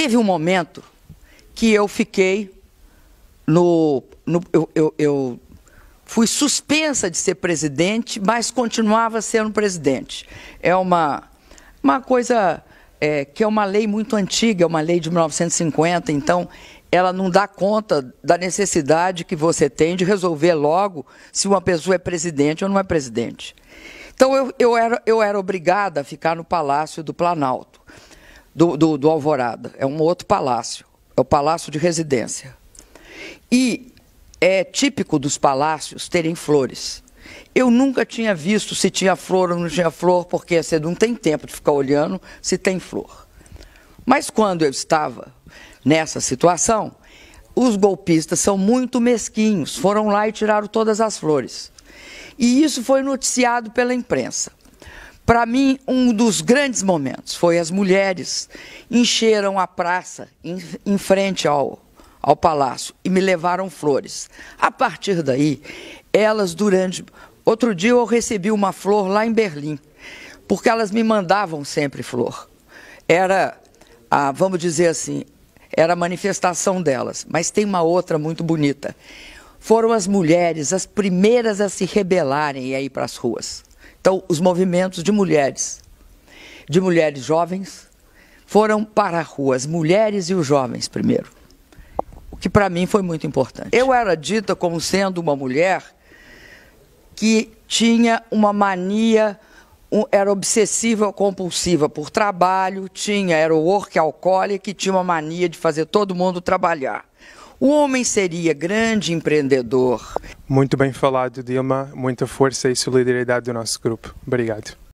Teve um momento que eu fiquei no. no eu, eu, eu fui suspensa de ser presidente, mas continuava sendo presidente. É uma, uma coisa é, que é uma lei muito antiga, é uma lei de 1950, então ela não dá conta da necessidade que você tem de resolver logo se uma pessoa é presidente ou não é presidente. Então eu, eu, era, eu era obrigada a ficar no Palácio do Planalto do, do, do Alvorada, é um outro palácio, é o palácio de residência. E é típico dos palácios terem flores. Eu nunca tinha visto se tinha flor ou não tinha flor, porque você não tem tempo de ficar olhando se tem flor. Mas quando eu estava nessa situação, os golpistas são muito mesquinhos, foram lá e tiraram todas as flores. E isso foi noticiado pela imprensa. Para mim, um dos grandes momentos foi as mulheres encheram a praça em, em frente ao, ao palácio e me levaram flores. A partir daí, elas durante. Outro dia eu recebi uma flor lá em Berlim, porque elas me mandavam sempre flor. Era, a, vamos dizer assim, era a manifestação delas. Mas tem uma outra muito bonita. Foram as mulheres as primeiras a se rebelarem e a ir para as ruas. Então, os movimentos de mulheres, de mulheres jovens, foram para a rua, as mulheres e os jovens primeiro. O que para mim foi muito importante. Eu era dita como sendo uma mulher que tinha uma mania, era obsessiva ou compulsiva por trabalho, tinha, era que tinha uma mania de fazer todo mundo trabalhar. O homem seria grande empreendedor. Muito bem falado, Dilma. Muita força e solidariedade do nosso grupo. Obrigado.